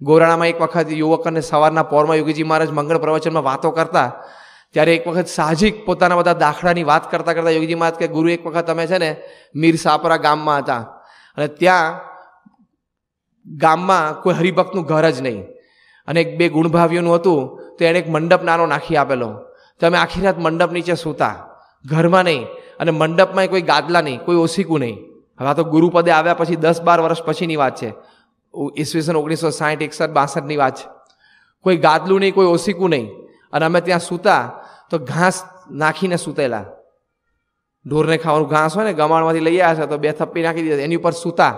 ગોરાણામાં એક વખત યુવક અને સવારના પોરમાં યોગીજી મહારાજ મંગળ પ્રવચનમાં વાતો કરતા ત્યારે એક વખત સાહજિક પોતાના બધા દાખલાની વાત કરતા કરતા યોગીજી મહારાજ કે ગુરુ એક વખત અમે છે ને મીર સાપરા ગામમાં હતા અને ત્યાં ગામમાં કોઈ હરિભક્તનું ઘર જ નહીં અને એક બે ગુણભાવ્યોનું હતું તો એણે એક મંડપ નાનો નાખી આપેલો તમે આખી રાત મંડપ નીચે સૂતા ઘરમાં નહીં અને મંડપમાં કોઈ ગાદલા નહીં કોઈ ઓસીકું નહીં હવે તો ગુરુપદે આવ્યા પછી દસ બાર વર્ષ પછીની વાત છે ઈસવીસન ઓગણીસો સાહીઠ એકસઠ બાસઠની વાત છે કોઈ ગાદલું નહીં કોઈ ઓસીકું નહીં અને અમે ત્યાં સૂતા તો ઘાસ નાખીને સૂતેલા ઢોરને ખાવાનું ઘાસ હોય ને ગમાણમાંથી લઈ આવ્યા છે તો બે થપ્પી નાખી દીધા એની ઉપર સૂતા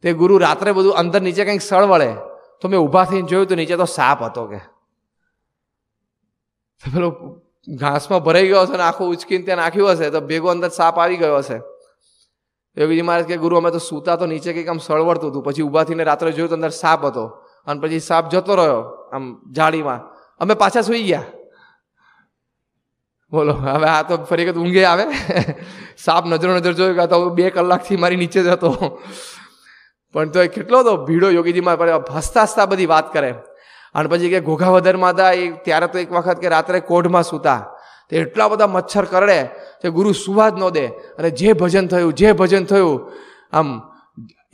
તે ગુરુ રાત્રે બધું અંદર નીચે કંઈક સળ વળે તો મેં ઊભા થઈને જોયું તો નીચે તો સાપ હતો કે પેલો ઘાસમાં ભરાઈ ગયો હશે ને આખું ઉચકીને ત્યાં નાખ્યું હશે તો ભેગો અંદર સાપ આવી ગયો હશે યોગીજી મહારાજ કે ગુરુ અમે તો સૂતા તો નીચે કંઈક આમ સળવડતું હતું પછી ઊભા થઈને રાત્રે જોયું તો અંદર સાપ હતો અને પછી સાપ જતો રહ્યો આમ જાળીમાં અમે પાછા સૂઈ ગયા બોલો હવે આ તો ફરી વખત ઊંઘે આવે સાપ નજરો નજર જોઈ તો બે કલાકથી મારી નીચે જતો પણ તો એ કેટલો તો ભીડો યોગીજીમાં પણ હસતા હસતા બધી વાત કરે અને પછી કે ઘોઘાવદરમાં હતા એ ત્યારે તો એક વખત કે રાત્રે કોઢમાં સૂતા તે એટલા બધા મચ્છર કરડે તે ગુરુ સુવાદ ન દે અને જે ભજન થયું જે ભજન થયું આમ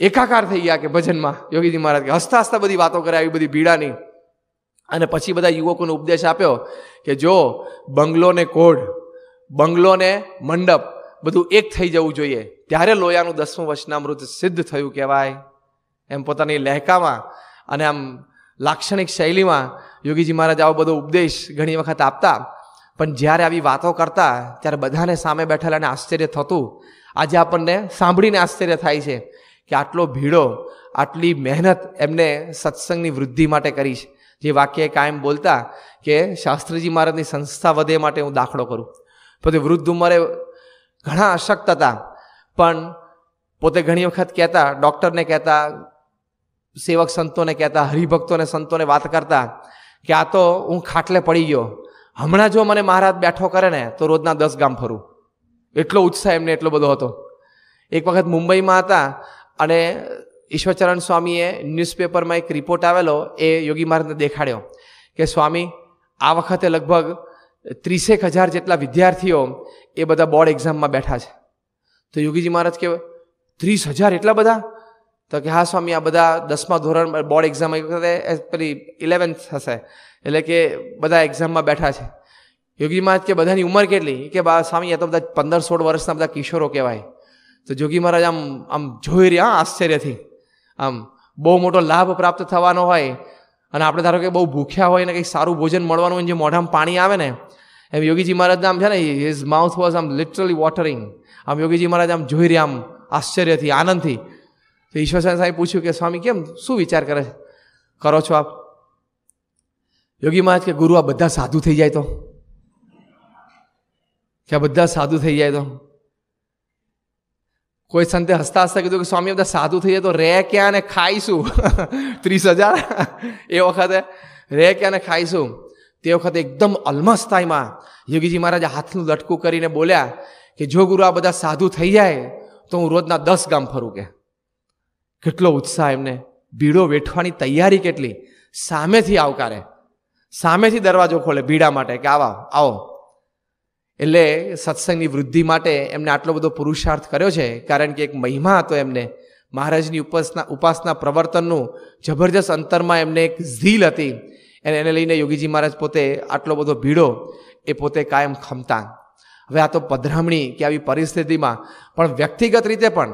એકાકાર થઈ ગયા કે ભજનમાં યોગીજી મહારાજ કે હસતા હસતા બધી વાતો કરે આવી બધી ભીડાની અને પછી બધા યુવકોનો ઉપદેશ આપ્યો કે જો બંગલોને કોઢ બંગલોને મંડપ બધું એક થઈ જવું જોઈએ ત્યારે લોયાનું દસમું વચનામૃત સિદ્ધ થયું કહેવાય એમ પોતાની લહેકામાં અને આમ લાક્ષણિક શૈલીમાં યોગીજી મહારાજ આવો બધો ઉપદેશ ઘણી વખત આપતા પણ જ્યારે આવી વાતો કરતા ત્યારે બધાને સામે બેઠેલાને આશ્ચર્ય થતું આજે આપણને સાંભળીને આશ્ચર્ય થાય છે કે આટલો ભીડો આટલી મહેનત એમને સત્સંગની વૃદ્ધિ માટે કરી છે જે વાક્ય કાયમ બોલતા કે શાસ્ત્રીજી મહારાજની સંસ્થા વધે માટે હું દાખલો કરું પોતે વૃદ્ધ ઉંમરે ઘણા અશક્ત હતા પણ પોતે ઘણી વખત કહેતા ડૉક્ટરને કહેતા સેવક સંતોને કહેતા હરિભક્તોને સંતોને વાત કરતા કે આ તો હું ખાટલે પડી ગયો હમણાં જો મને મહારાજ બેઠો કરે ને તો રોજના દસ ગામ ફરું એટલો ઉત્સાહ એમને એટલો બધો હતો એક વખત મુંબઈમાં હતા અને ઈશ્વરચરણ સ્વામીએ ન્યૂઝપેપરમાં એક રિપોર્ટ આવેલો એ યોગી મહારાજને દેખાડ્યો કે સ્વામી આ વખતે લગભગ ત્રીસેક હજાર જેટલા વિદ્યાર્થીઓ એ બધા બોર્ડ એક્ઝામમાં બેઠા છે તો યોગીજી મહારાજ કહેવાય ત્રીસ હજાર એટલા બધા તો કે હા સ્વામી આ બધા દસમા ધોરણ બોર્ડ એક્ઝામ એક પેલી ઇલેવન્થ થશે એટલે કે બધા એક્ઝામમાં બેઠા છે યોગી મહારાજ કે બધાની ઉંમર કેટલી કે બા સ્વામી આ તો બધા પંદર સોળ વર્ષના બધા કિશોરો કહેવાય તો જોગી મહારાજ આમ આમ જોઈ રહ્યા આશ્ચર્યથી આમ બહુ મોટો લાભ પ્રાપ્ત થવાનો હોય અને આપણે ધારો કે બહુ ભૂખ્યા હોય ને કંઈક સારું ભોજન મળવાનું હોય જે મોઢામાં પાણી આવે ને એમ યોગીજી મહારાજના આમ છે ને હિઝ માઉથ વોઝ આમ લિટરલી વોટરિંગ આમ યોગીજી મહારાજ આમ જોઈ રહ્યા આમ આશ્ચર્યથી આનંદથી તો ઈશ્વરચંદ સાહેબ પૂછ્યું કે સ્વામી કેમ શું વિચાર કરે કરો છો આપ યોગી મહારાજ કે ગુરુ આ બધા સાધુ થઈ જાય તો કે આ બધા સાધુ થઈ જાય તો કોઈ સંતે હસતા હસતા કીધું કે સ્વામી બધા સાધુ થઈ જાય તો રે ક્યાં ને ખાઈશું ત્રીસ હજાર એ વખતે રે ક્યાં ને ખાઈશું તે વખતે એકદમ અલમસ્તાઈમાં યોગીજી મહારાજ હાથનું લટકું કરીને બોલ્યા કે જો ગુરુ આ બધા સાધુ થઈ જાય તો હું રોજના દસ ગામ ફરું કે કેટલો ઉત્સાહ એમને ભીડો વેઠવાની તૈયારી કેટલી સામેથી આવકારે સામેથી દરવાજો ખોલે ભીડા માટે કે આવા આવો એટલે સત્સંગની વૃદ્ધિ માટે એમને આટલો બધો પુરુષાર્થ કર્યો છે કારણ કે એક મહિમા હતો એમને મહારાજની ઉપાસના ઉપાસના પ્રવર્તનનું જબરજસ્ત અંતરમાં એમને એક ઝીલ હતી એને એને લઈને યોગીજી મહારાજ પોતે આટલો બધો ભીડો એ પોતે કાયમ ખમતા હવે આ તો પધરામણી કે આવી પરિસ્થિતિમાં પણ વ્યક્તિગત રીતે પણ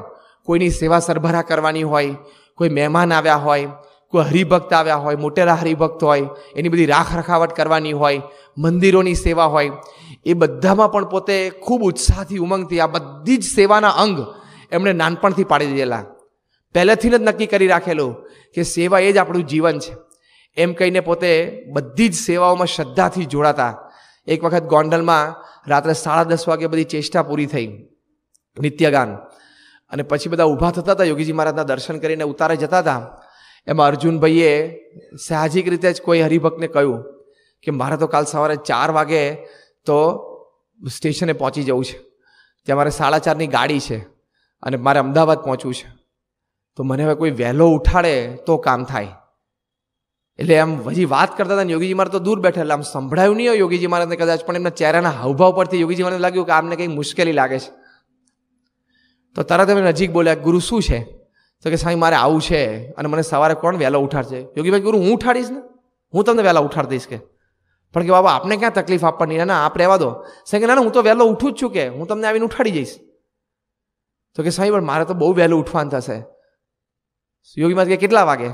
કોઈની સેવા સરભરા કરવાની હોય કોઈ મહેમાન આવ્યા હોય કોઈ હરિભક્ત આવ્યા હોય મોટેરા હરિભક્ત હોય એની બધી રાખ રખાવટ કરવાની હોય મંદિરોની સેવા હોય એ બધામાં પણ પોતે ખૂબ ઉત્સાહથી ઉમંગથી આ બધી જ સેવાના અંગ એમણે નાનપણથી પાડી દીધેલા પહેલેથી જ નક્કી કરી રાખેલું કે સેવા એ જ આપણું જીવન છે એમ કહીને પોતે બધી જ સેવાઓમાં શ્રદ્ધાથી જોડાતા એક વખત ગોંડલમાં રાત્રે સાડા દસ વાગે બધી ચેષ્ટા પૂરી થઈ નિત્યગાન અને પછી બધા ઊભા થતા હતા યોગીજી મહારાજના દર્શન કરીને ઉતારે જતા હતા એમાં અર્જુનભાઈએ સાહજિક રીતે જ કોઈ હરિભક્તને કહ્યું કે મારે તો કાલ સવારે ચાર વાગે તો સ્ટેશને પહોંચી જવું છે ત્યાં મારે સાડા ચારની ગાડી છે અને મારે અમદાવાદ પહોંચવું છે તો મને હવે કોઈ વહેલો ઉઠાડે તો કામ થાય એટલે એમ હજી વાત કરતા હતા યોગીજી મહારાજ તો દૂર બેઠા એટલે આમ સંભળાયું નહીં યોગીજી મહારાજને કદાચ પણ એમના ચહેરાના હાવભાવ પરથી યોગીજી મહારાજને લાગ્યું કે આમને કંઈક મુશ્કેલી લાગે છે તો તરત એમને નજીક બોલ્યા ગુરુ શું છે તો કે સાંઈ મારે આવું છે અને મને સવારે કોણ વહેલો ઉઠાડશે યોગીભાઈ ગુરુ હું ઉઠાડીશ ને હું તમને વહેલા ઉઠાડી દઈશ કે પણ કે બાબા આપને ક્યાં તકલીફ આપવાની ના આપ રહેવા દો સાહેબ કે ના હું તો વહેલો ઉઠું જ છું કે હું તમને આવીને ઉઠાડી જઈશ તો કે સાંઈ પણ મારે તો બહુ વહેલું ઉઠવાનું થશે યોગી કે કેટલા વાગે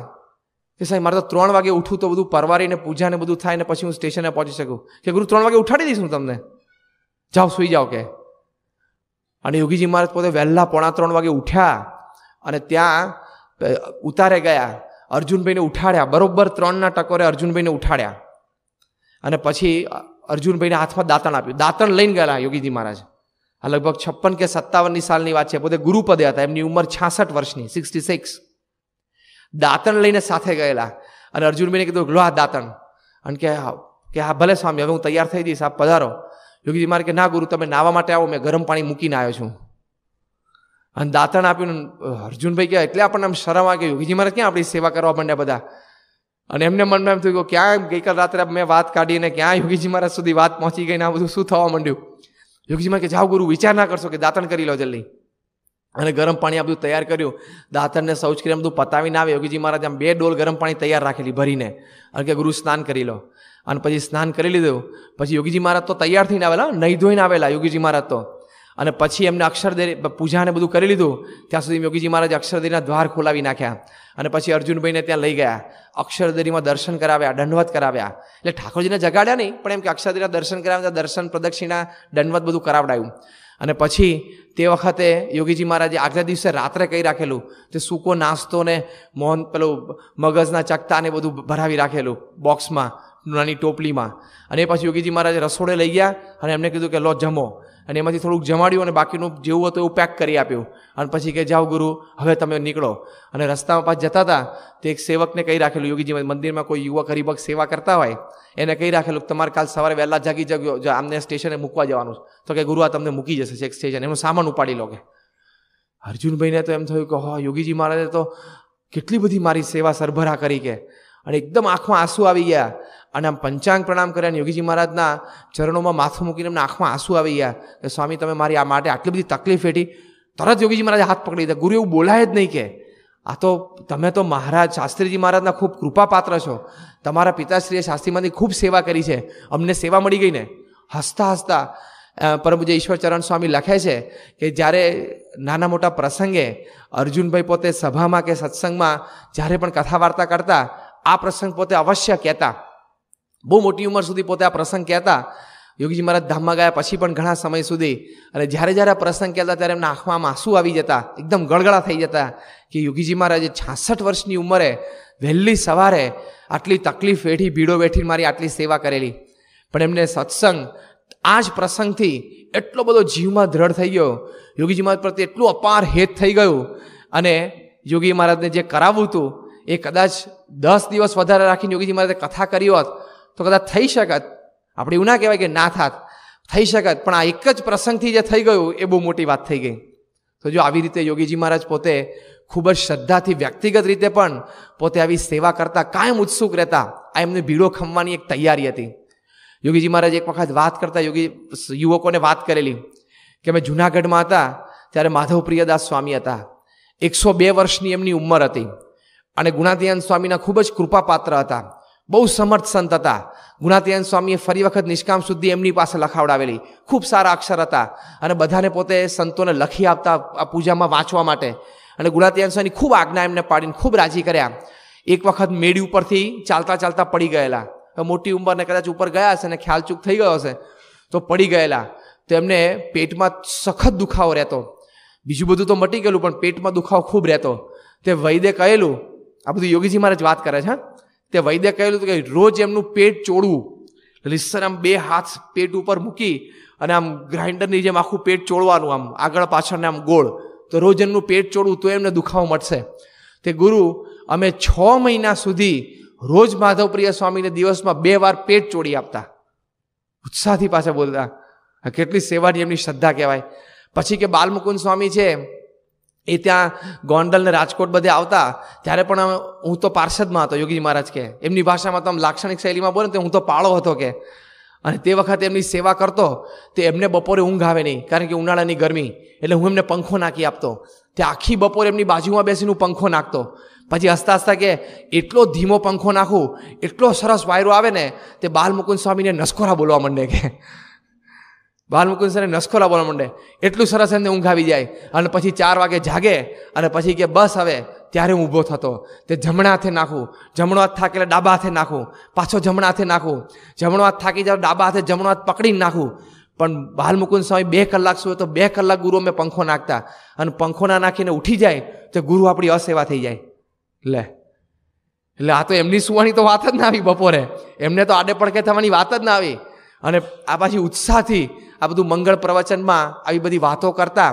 કે સાહેબ મારે તો ત્રણ વાગે ઉઠું તો બધું પરવારીને પૂજાને બધું થાય ને પછી હું સ્ટેશને પહોંચી શકું કે ગુરુ ત્રણ વાગે ઉઠાડી દઈશ હું તમને જાઓ સુઈ જાઓ કે અને યોગીજી મહારાજ પોતે વહેલા પોણા ત્રણ વાગે ઉઠ્યા અને ત્યાં ઉતારે ગયા અર્જુનભાઈને ઉઠાડ્યા બરોબર ત્રણના ટકોરે અર્જુનભાઈને ઉઠાડ્યા અને પછી અર્જુનભાઈને હાથમાં દાંતણ આપ્યું દાંતણ લઈને ગયેલા યોગીજી મહારાજ આ લગભગ છપ્પન કે સત્તાવનની સાલની વાત છે પોતે ગુરુપદે હતા એમની ઉંમર છાસઠ વર્ષની સિક્સટી સિક્સ દાંતણ લઈને સાથે ગયેલા અને અર્જુનભાઈને કીધું લો આ દાંતણ અને કે કે હા ભલે સ્વામી હવે હું તૈયાર થઈ જઈશ આપ પધારો યોગીજી મારે કે ના ગુરુ તમે નાવા માટે આવો મેં ગરમ પાણી મૂકીને આવ્યો છું અને દાંતણ આપ્યું અર્જુનભાઈ કહે એટલે આપણને આમ શરમ આ કે યોગીજી મારે ક્યાં આપણી સેવા કરવા માંડ્યા બધા અને એમને મનમાં એમ થયું કે ક્યાં ગઈકાલ રાત્રે મેં વાત કાઢીને ક્યાં યોગીજી મહારાજ સુધી વાત પહોંચી ગઈ આ બધું શું થવા માંડ્યું યોગીજી મારે કે જાઓ ગુરુ વિચાર ના કરશો કે દાંતણ કરી લો જલ્દી અને ગરમ પાણી આ બધું તૈયાર કર્યું દાંતણને શૌચ કરી બધું પતાવીને આવે યોગીજી મહારાજ આમ બે ડોલ ગરમ પાણી તૈયાર રાખેલી ભરીને અને કે ગુરુ સ્નાન કરી લો અને પછી સ્નાન કરી લીધું પછી યોગીજી મહારાજ તો તૈયાર થઈને આવેલા નહીં ધોઈને આવેલા યોગીજી મહારાજ તો અને પછી એમને અક્ષરદેરી પૂજાને બધું કરી લીધું ત્યાં સુધી યોગીજી મહારાજ અક્ષરદેરીના દ્વાર ખોલાવી નાખ્યા અને પછી અર્જુનભાઈને ત્યાં લઈ ગયા અક્ષરદેરીમાં દર્શન કરાવ્યા દંડવત કરાવ્યા એટલે ઠાકોરજીને જગાડ્યા નહીં પણ એમ કે અક્ષરદેરીના દર્શન કરાવ્યા દર્શન પ્રદક્ષિણા દંડવત બધું કરાવડાયું અને પછી તે વખતે યોગીજી મહારાજે આગલા દિવસે રાત્રે કહી રાખેલું તે સૂકો નાસ્તો ને મોહન પેલું મગજના ચકતા ને બધું ભરાવી રાખેલું બોક્સમાં નાની ટોપલીમાં અને એ પછી યોગીજી મહારાજ રસોડે લઈ ગયા અને એમને કીધું કે લો જમો અને એમાંથી થોડુંક જમાડ્યું અને બાકીનું જેવું હતું એવું પેક કરી આપ્યું અને પછી કે જાઓ ગુરુ હવે તમે નીકળો અને રસ્તામાં પાછ જતા હતા તે એક સેવકને કહી રાખેલું યોગીજી મંદિરમાં કોઈ યુવક હરિભક્ત સેવા કરતા હોય એને કહી રાખેલું તમારે કાલ સવારે વહેલા જાગી જગ્યો આમને સ્ટેશને મૂકવા જવાનું તો કે ગુરુ આ તમને મૂકી જશે એક સ્ટેશન એનો સામાન ઉપાડી લો કે અર્જુનભાઈને તો એમ થયું કે હા યોગીજી મહારાજે તો કેટલી બધી મારી સેવા સરભરા કરી કે અને એકદમ આંખમાં આંસુ આવી ગયા અને આમ પંચાંગ પ્રણામ કર્યા અને યોગીજી મહારાજના ચરણોમાં માથું મૂકીને એમને આંખમાં આંસુ આવી ગયા કે સ્વામી તમે મારી આ માટે આટલી બધી તકલીફ હેઠી તરત યોગીજી મહારાજે હાથ પકડી દીધા ગુરુ એવું બોલાય જ નહીં કે આ તો તમે તો મહારાજ શાસ્ત્રીજી મહારાજના ખૂબ કૃપાપાત્ર છો તમારા પિતાશ્રીએ શાસ્ત્રીમાંથી ખૂબ સેવા કરી છે અમને સેવા મળી ગઈ ને હસતા હસતા પરમપૂજ્ય ઈશ્વરચરણ સ્વામી લખે છે કે જ્યારે નાના મોટા પ્રસંગે અર્જુનભાઈ પોતે સભામાં કે સત્સંગમાં જ્યારે પણ કથા વાર્તા કરતા આ પ્રસંગ પોતે અવશ્ય કહેતા બહુ મોટી ઉંમર સુધી પોતે આ પ્રસંગ કહેતા યોગીજી મહારાજ ધામમાં ગયા પછી પણ ઘણા સમય સુધી અને જ્યારે જ્યારે આ પ્રસંગ કહેતા ત્યારે એમના આંખમાં આંસુ આવી જતા એકદમ ગળગળા થઈ જતા કે યોગીજી મહારાજે છાસઠ વર્ષની ઉંમરે વહેલી સવારે આટલી તકલીફ વેઠી ભીડો વેઠી મારી આટલી સેવા કરેલી પણ એમને સત્સંગ આ જ પ્રસંગથી એટલો બધો જીવમાં દ્રઢ થઈ ગયો યોગીજી મહારાજ પ્રત્યે એટલું અપાર હેત થઈ ગયું અને યોગી મહારાજને જે કરાવવું હતું એ કદાચ દસ દિવસ વધારે રાખીને યોગીજી મહારાજે કથા કરી હોત તો કદાચ થઈ શકત આપણે એવું ના કહેવાય કે ના થાત થઈ શકત પણ આ એક જ પ્રસંગથી જે થઈ ગયું એ બહુ મોટી વાત થઈ ગઈ તો જો આવી રીતે યોગીજી મહારાજ પોતે ખૂબ જ શ્રદ્ધાથી વ્યક્તિગત રીતે પણ પોતે આવી સેવા કરતા કાયમ ઉત્સુક રહેતા આ એમને ભીડો ખમવાની એક તૈયારી હતી યોગીજી મહારાજ એક વખત વાત કરતા યોગી યુવકોને વાત કરેલી કે અમે જુનાગઢમાં હતા ત્યારે માધવપ્રિયદાસ સ્વામી હતા એકસો બે વર્ષની એમની ઉંમર હતી અને ગુણાતીયાન સ્વામીના ખૂબ જ કૃપાપાત્ર હતા બહુ સમર્થ સંત હતા ગુણાતીયાન સ્વામીએ ફરી વખત નિષ્કામ સુધી એમની પાસે લખાવડાવેલી ખૂબ સારા અક્ષર હતા અને બધાને પોતે સંતોને લખી આપતા આ પૂજામાં વાંચવા માટે અને ગુણાતીયાન સ્વામીની ખૂબ આજ્ઞા એમને પાડીને ખૂબ રાજી કર્યા એક વખત મેડી ઉપરથી ચાલતા ચાલતા પડી ગયેલા મોટી ઉંમરને કદાચ ઉપર ગયા હશે ને ખ્યાલચૂક થઈ ગયો હશે તો પડી ગયેલા તો એમને પેટમાં સખત દુખાવો રહેતો બીજું બધું તો મટી ગયેલું પણ પેટમાં દુખાવો ખૂબ રહેતો તે વૈદ્ય કહેલું આ બધું યોગીજી મહારાજ વાત કરે છે તે વૈદ્ય કહેલું હતું કે રોજ એમનું પેટ ચોળવું લીસર આમ બે હાથ પેટ ઉપર મૂકી અને આમ ગ્રાઇન્ડરની જેમ આખું પેટ ચોળવાનું આમ આગળ પાછળને આમ ગોળ તો રોજ એમનું પેટ ચોળવું તો એમને દુખાવો મળશે તે ગુરુ અમે છ મહિના સુધી રોજ માધવપ્રિય સ્વામીને દિવસમાં બે વાર પેટ ચોડી આપતા ઉત્સાહથી પાછા બોલતા કેટલી સેવાની એમની શ્રદ્ધા કહેવાય પછી કે બાલમુકુંદ સ્વામી છે એ ત્યાં ગોંડલ ને રાજકોટ બધે આવતા ત્યારે પણ હું તો પાર્ષદમાં હતો યોગીજી મહારાજ કે એમની ભાષામાં તો લાક્ષણિક શૈલીમાં બોલે તો હું તો પાળો હતો કે અને તે વખતે એમની સેવા કરતો તે એમને બપોરે ઊંઘ આવે નહીં કારણ કે ઉનાળાની ગરમી એટલે હું એમને પંખો નાખી આપતો તે આખી બપોરે એમની બાજુમાં બેસીને હું પંખો નાખતો પછી હસતા હસતા કે એટલો ધીમો પંખો નાખું એટલો સરસ વાયરો આવે ને તે બાલમુકુંદ સ્વામીને નસકોરા બોલવા માંડે કે બાલ મૂકીને સર નસખોલા બોલવા માંડે એટલું સરસ એમને ઊંઘ આવી જાય અને પછી ચાર વાગે જાગે અને પછી કે બસ આવે ત્યારે હું ઊભો થતો તે જમણા હાથે નાખું જમણો હાથ થાકે એટલે ડાબા હાથે નાખું પાછો જમણા હાથે નાખું જમણો હાથ થાકી જાય ડાબા હાથે જમણો હાથ પકડીને નાખું પણ બાલમુકુંદ સ્વામી બે કલાક સુવે તો બે કલાક ગુરુ અમે પંખો નાખતા અને પંખો ના નાખીને ઉઠી જાય તો ગુરુ આપણી અસેવા થઈ જાય લે એટલે આ તો એમની સુવાની તો વાત જ ના આવી બપોરે એમને તો આડે પડકે થવાની વાત જ ના આવી અને આ પાછી ઉત્સાહથી આ બધું મંગળ પ્રવચનમાં આવી બધી વાતો કરતા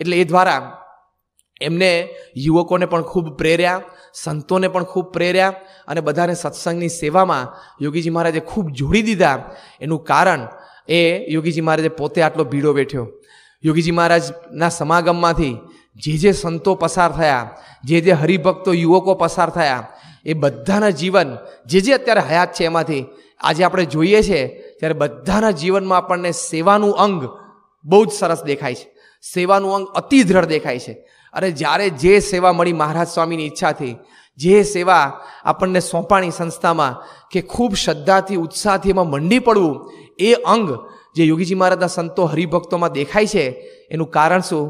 એટલે એ દ્વારા એમને યુવકોને પણ ખૂબ પ્રેર્યા સંતોને પણ ખૂબ પ્રેર્યા અને બધાને સત્સંગની સેવામાં યોગીજી મહારાજે ખૂબ જોડી દીધા એનું કારણ એ યોગીજી મહારાજે પોતે આટલો ભીડો બેઠ્યો યોગીજી મહારાજના સમાગમમાંથી જે જે સંતો પસાર થયા જે જે હરિભક્તો યુવકો પસાર થયા એ બધાના જીવન જે જે અત્યારે હયાત છે એમાંથી આજે આપણે જોઈએ છીએ ત્યારે બધાના જીવનમાં આપણને સેવાનું અંગ બહુ જ સરસ દેખાય છે સેવાનું અંગ અતિ દ્રઢ દેખાય છે અને જ્યારે જે સેવા મળી મહારાજ સ્વામીની ઈચ્છાથી જે સેવા આપણને સોંપાણી સંસ્થામાં કે ખૂબ શ્રદ્ધાથી ઉત્સાહથી એમાં મંડી પડવું એ અંગ જે યોગીજી મહારાજના સંતો હરિભક્તોમાં દેખાય છે એનું કારણ શું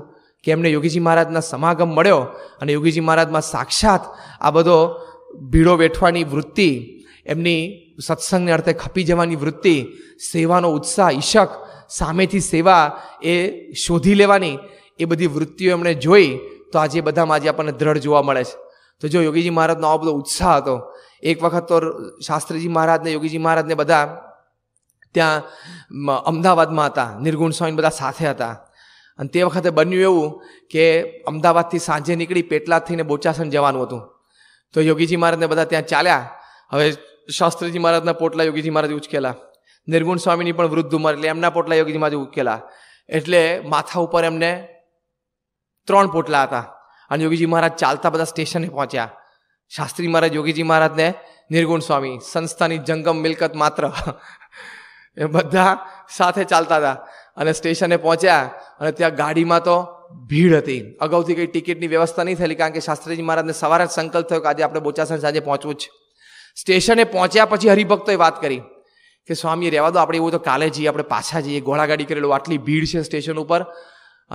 કે એમને યોગીજી મહારાજના સમાગમ મળ્યો અને યોગીજી મહારાજમાં સાક્ષાત આ બધો ભીડો વેઠવાની વૃત્તિ એમની સત્સંગને અર્થે ખપી જવાની વૃત્તિ સેવાનો ઉત્સાહ ઈશક સામેથી સેવા એ શોધી લેવાની એ બધી વૃત્તિઓ એમણે જોઈ તો આજે બધામાં આજે આપણને દ્રઢ જોવા મળે છે તો જો યોગીજી મહારાજનો આવો બધો ઉત્સાહ હતો એક વખત તો શાસ્ત્રીજી મહારાજને યોગીજી મહારાજને બધા ત્યાં અમદાવાદમાં હતા નિર્ગુણ સ્વામી બધા સાથે હતા અને તે વખતે બન્યું એવું કે અમદાવાદથી સાંજે નીકળી પેટલા થઈને બોચાસણ જવાનું હતું તો યોગીજી મહારાજને બધા ત્યાં ચાલ્યા હવે શાસ્ત્રીજી મહારાજના પોટલા યોગીજી મહારાજ ઉચકેલા નિર્ગુણ સ્વામીની પણ વૃદ્ધ ઉંમર એટલે એમના પોટલા યોગીજી મહારાજ ઉકેલા એટલે માથા ઉપર એમને ત્રણ પોટલા હતા અને યોગીજી મહારાજ ચાલતા બધા સ્ટેશને પહોંચ્યા શાસ્ત્રી મહારાજ યોગીજી મહારાજને નિર્ગુણ સ્વામી સંસ્થાની જંગમ મિલકત માત્ર એ બધા સાથે ચાલતા હતા અને સ્ટેશને પહોંચ્યા અને ત્યાં ગાડીમાં તો ભીડ હતી અગાઉથી કંઈ ટિકિટની વ્યવસ્થા નહીં થયેલી કારણ કે શાસ્ત્રીજી મહારાજને સવારે સંકલ્પ થયો કે આજે આપણે બોચાસણ સાંજે પહોંચવું જ સ્ટેશને પહોંચ્યા પછી હરિભક્તોએ વાત કરી કે સ્વામી રહેવા દો આપણે એવું તો કાલે જઈએ આપણે પાછા જઈએ ઘોડાગાડી કરેલું આટલી ભીડ છે સ્ટેશન ઉપર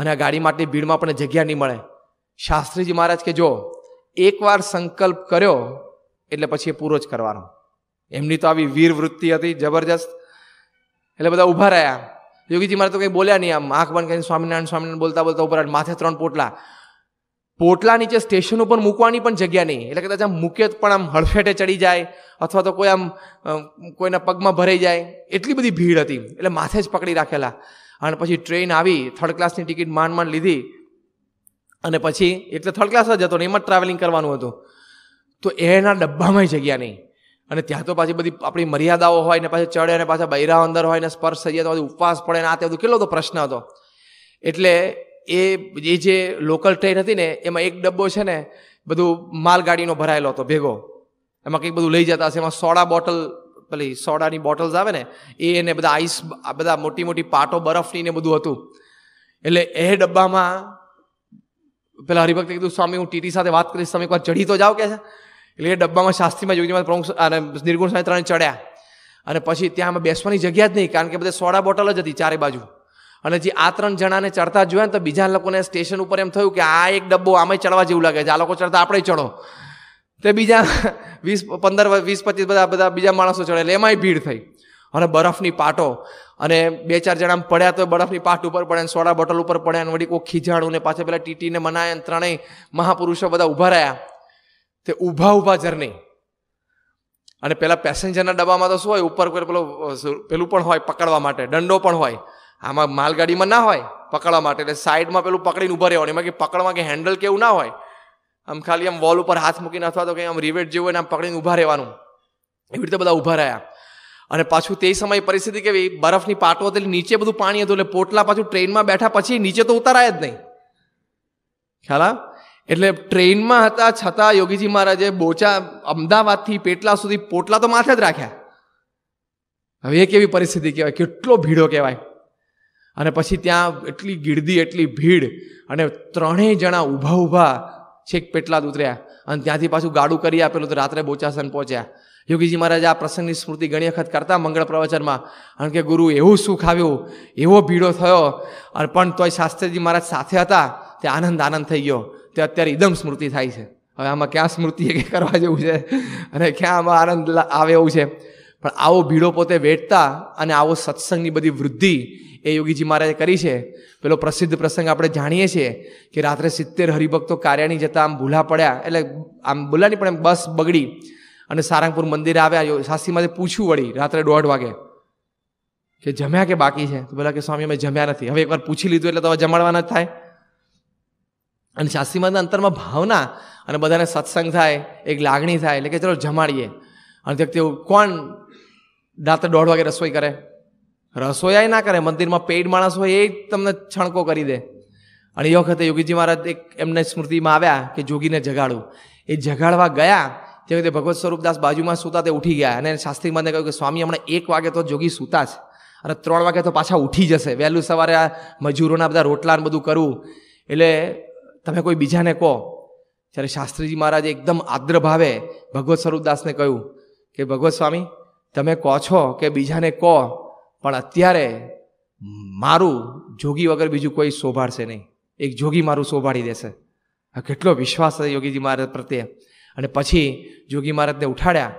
અને આ ગાડી માટે ભીડમાં આપણને જગ્યા નહીં મળે શાસ્ત્રીજી મહારાજ કે જો એકવાર સંકલ્પ કર્યો એટલે પછી એ પૂરો જ કરવાનો એમની તો આવી વીર વૃત્તિ હતી જબરજસ્ત એટલે બધા ઊભા રહ્યા યોગીજી મારે તો કંઈ બોલ્યા નહીં આમ આંખ બંધ કરીને સ્વામિનારાયણ સ્વામિનારાયણ બોલતા બોલતા ઊભા માથે ત્રણ પોટલા પોટલા નીચે સ્ટેશન ઉપર મૂકવાની પણ જગ્યા નહીં એટલે કદાચ આમ મૂકે પણ આમ હળફેટે ચડી જાય અથવા તો કોઈ આમ કોઈના પગમાં ભરાઈ જાય એટલી બધી ભીડ હતી એટલે માથે જ પકડી રાખેલા અને પછી ટ્રેન આવી થર્ડ ક્લાસની ટિકિટ માંડ માંડ લીધી અને પછી એટલે થર્ડ ક્લાસ જ હતો ને એમાં જ ટ્રાવેલિંગ કરવાનું હતું તો એના ડબ્બામાંય જગ્યા નહીં અને ત્યાં તો પાછી બધી આપણી મર્યાદાઓ હોય ને પાછા ચડે અને પાછા બૈરા અંદર હોય ને સ્પર્શ થઈ જાય તો ઉપવાસ પડે ને આ તે બધું કેટલો તો પ્રશ્ન હતો એટલે એ એ જે લોકલ ટ્રેન હતી ને એમાં એક ડબ્બો છે ને બધું માલગાડીનો ભરાયેલો હતો ભેગો એમાં કંઈક બધું લઈ જતા હશે એમાં સોડા બોટલ પેલી સોડાની બોટલ્સ આવે ને એ એને બધા આઈસ આ બધા મોટી મોટી પાટો બરફની ને બધું હતું એટલે એ ડબ્બામાં પેલા હરિભક્તે કીધું સ્વામી હું ટીટી સાથે વાત કરીશ તમે એકવાર ચડી તો જાઓ કે છે એટલે એ ડબ્બામાં શાસ્ત્રીમાં જોગીમાં પ્રમુખ અને નિર્ગુણ સાહેબ ત્રણ ચડ્યા અને પછી ત્યાં અમે બેસવાની જગ્યા જ નહીં કારણ કે બધે સોડા બોટલ જ હતી ચારે બાજુ અને જે આ ત્રણ જણાને ચડતા જોયા ને તો બીજા લોકોને સ્ટેશન ઉપર એમ થયું કે આ એક ડબ્બો આમે ચડવા જેવું લાગે છે આ લોકો ચડતા આપણે ચડો તે બીજા વીસ પંદર વીસ પચીસ બધા બધા બીજા માણસો ચડે એટલે એમાંય ભીડ થઈ અને બરફની પાટો અને બે ચાર જણા પડ્યા તો બરફની પાટ ઉપર પડે ને સોડા બોટલ ઉપર પડ્યા અને વળી કોઈ ખીજાણું ને પાછા પેલા ટીટીને મનાય અને ત્રણેય મહાપુરુષો બધા ઊભા રહ્યા તે ઊભા ઊભા જર્ની અને પેલા પેસેન્જરના ડબ્બામાં તો શું હોય ઉપર કોઈ પેલો પેલું પણ હોય પકડવા માટે દંડો પણ હોય આમાં માલગાડીમાં ના હોય પકડવા માટે એટલે સાઈડમાં પેલું પકડીને ઊભા રહેવાનું એમાં કે પકડમાં કે હેન્ડલ કેવું ના હોય આમ ખાલી આમ વોલ ઉપર હાથ મૂકીને અથવા તો કંઈ આમ રિવેટ જેવું હોય ને આમ પકડીને ઊભા રહેવાનું એવી રીતે બધા ઊભા રહ્યા અને પાછું તે સમયે પરિસ્થિતિ કેવી બરફની પાટો હતી નીચે બધું પાણી હતું એટલે પોટલા પાછું ટ્રેનમાં બેઠા પછી નીચે તો ઉતારાય જ નહીં ખ્યાલ આ એટલે ટ્રેનમાં હતા છતાં યોગીજી મહારાજે બોચા અમદાવાદથી પેટલા સુધી પોટલા તો માથે જ રાખ્યા હવે એ કેવી પરિસ્થિતિ કહેવાય કેટલો ભીડો કહેવાય અને પછી ત્યાં એટલી ગીર્દી એટલી ભીડ અને ત્રણેય જણા ઊભા ઊભા છેક પેટલાદ ઉતર્યા અને ત્યાંથી પાછું ગાડું કરી આપેલું તો રાત્રે બોચાસન પહોંચ્યા યોગીજી મહારાજ આ પ્રસંગની સ્મૃતિ ઘણી વખત કરતા મંગળ પ્રવચનમાં કારણ કે ગુરુ એવું સુખ આવ્યું એવો ભીડો થયો અને પણ તોય શાસ્ત્રીજી મહારાજ સાથે હતા તે આનંદ આનંદ થઈ ગયો તે અત્યારે ઇદમ સ્મૃતિ થાય છે હવે આમાં ક્યાં સ્મૃતિ કે કરવા જેવું છે અને ક્યાં આમાં આનંદ આવે એવું છે પણ આવો ભીડો પોતે વેઠતા અને આવો સત્સંગની બધી વૃદ્ધિ એ યોગીજી મહારાજે કરી છે પેલો પ્રસિદ્ધ પ્રસંગ આપણે જાણીએ છીએ કે રાત્રે સિત્તેર હરિભક્તો કાર્યાણી જતાં આમ ભૂલા પડ્યા એટલે આમ ભૂલા પણ એમ બસ બગડી અને સારંગપુર મંદિરે આવ્યા શાસ્ત્રીમાંથી પૂછ્યું વળી રાત્રે દોઢ વાગે કે જમ્યા કે બાકી છે તો પેલા કે સ્વામી અમે જમ્યા નથી હવે એકવાર પૂછી લીધું એટલે તો હવે જમાડવાના જ થાય અને શાસ્ત્રીમાં અંતરમાં ભાવના અને બધાને સત્સંગ થાય એક લાગણી થાય એટલે કે ચલો જમાડીએ અને તે કોણ રાત્રે દોઢ વાગે રસોઈ કરે રસોયાએ ના કરે મંદિરમાં પેઇડ માણસ હોય એ તમને છણકો કરી દે અને એ વખતે યોગીજી મહારાજ એક એમને સ્મૃતિમાં આવ્યા કે જોગીને જગાડું એ જગાડવા ગયા તે વખતે ભગવત સ્વરૂપદાસ બાજુમાં સૂતા તે ઉઠી ગયા અને શાસ્ત્રીમાંને કહ્યું કે સ્વામી હમણાં એક વાગે તો જોગી સૂતા છે અને ત્રણ વાગે તો પાછા ઉઠી જશે વહેલું સવારે આ મજૂરોના બધા રોટલા ને બધું કરવું એટલે તમે કોઈ બીજાને કહો જ્યારે શાસ્ત્રીજી મહારાજે એકદમ આદ્ર ભાવે ભગવત સ્વરૂપદાસને કહ્યું કે ભગવત સ્વામી તમે કહો છો કે બીજાને કહો પણ અત્યારે મારું જોગી વગર બીજું કોઈ શોભાડશે નહીં એક જોગી મારું શોભાડી દેશે કેટલો વિશ્વાસ છે યોગીજી મહારાજ પ્રત્યે અને પછી જોગી મહારાજને ઉઠાડ્યા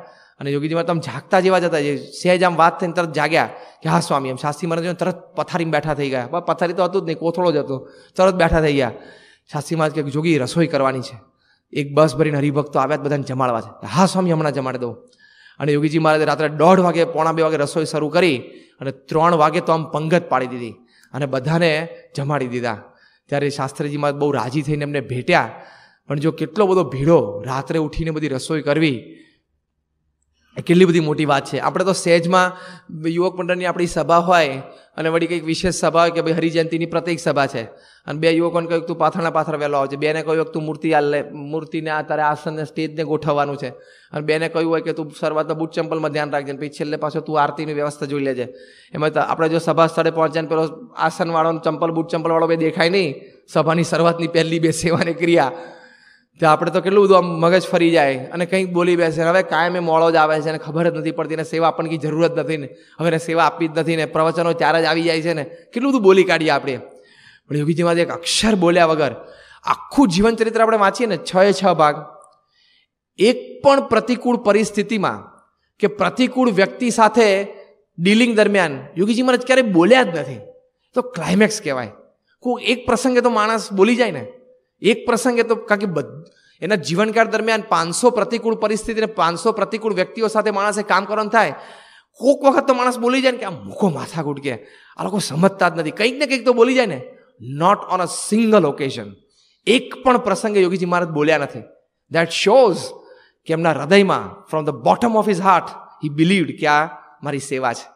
અને યોગીજી મહારાજ તમે જાગતા જેવા જતા જે સહેજ આમ વાત થઈને તરત જાગ્યા કે હા સ્વામી એમ શાસ્ત્રી મહારાજ તરત પથારીમાં બેઠા થઈ ગયા પથારી તો હતું જ નહીં કોથળો જ હતો તરત બેઠા થઈ ગયા શાસ્ત્રી મહારાજ કે જોગી રસોઈ કરવાની છે એક બસ ભરીને હરિભક્તો આવ્યા બધાને જમાડવા છે હા સ્વામી હમણાં જમાડી દઉં અને યોગીજી મહારાજે રાત્રે દોઢ વાગે પોણા બે વાગે રસોઈ શરૂ કરી અને ત્રણ વાગે તો આમ પંગત પાડી દીધી અને બધાને જમાડી દીધા ત્યારે શાસ્ત્રીજીમાં બહુ રાજી થઈને એમને ભેટ્યા પણ જો કેટલો બધો ભીડો રાત્રે ઉઠીને બધી રસોઈ કરવી એ કેટલી બધી મોટી વાત છે આપણે તો સહેજમાં યુવક મંડળની આપણી સભા હોય અને વળી કંઈક વિશેષ સભા હોય કે ભાઈ હરિજયંતીની પ્રત્યેક સભા છે અને બે યુવકોને કહ્યું તું પાથરના પાથર વહેલો આવજે બેને કહ્યું તું મૂર્તિ આલે મૂર્તિને આ તારે આસનને સ્ટેજને ગોઠવવાનું છે અને બેને કહ્યું હોય કે તું શરૂઆતમાં બુટ ચંપલમાં ધ્યાન રાખજે પછી છેલ્લે પાછો તું આરતીની વ્યવસ્થા જોઈ લેજે એમાં તો આપણે જો સભા સ્થળે પહોંચ્યા પેલો આસનવાળો ચંપલ બૂટ ચંપલવાળો બે દેખાય નહીં સભાની શરૂઆતની પહેલી બે સેવાની ક્રિયા તો આપણે તો કેટલું બધું આમ મગજ ફરી જાય અને કંઈક બોલી બેસે હવે કાયમ એ મોળો જ આવે છે અને ખબર જ નથી પડતી ને સેવા આપણને જરૂરત નથી ને હવે સેવા આપવી જ નથી ને પ્રવચનો ત્યારે જ આવી જાય છે ને કેટલું બધું બોલી કાઢીએ આપણે પણ યોગીજી એક અક્ષર બોલ્યા વગર આખું જીવનચરિત્ર આપણે વાંચીએ ને છ છ ભાગ એક પણ પ્રતિકૂળ પરિસ્થિતિમાં કે પ્રતિકૂળ વ્યક્તિ સાથે ડીલિંગ દરમિયાન યોગીજી મહારાજ ક્યારેય બોલ્યા જ નથી તો ક્લાઇમેક્સ કહેવાય કોઈ એક પ્રસંગે તો માણસ બોલી જાય ને એક પ્રસંગે તો કારણ કે બધ એના જીવનકાળ દરમિયાન પાંચસો પ્રતિકૂળ પરિસ્થિતિને પાંચસો પ્રતિકૂળ વ્યક્તિઓ સાથે માણસે કામ કરવાનું થાય કોક વખત તો માણસ બોલી જાય ને કે આ મૂકો માથા કે આ લોકો સમજતા જ નથી કંઈક ને કંઈક તો બોલી જાય ને not on a single occasion એક પણ પ્રસંગે યોગીજી મહારાજ બોલ્યા નથી દેટ શોઝ કે એમના હૃદયમાં from the bottom of his heart he believed કે આ મારી સેવા છે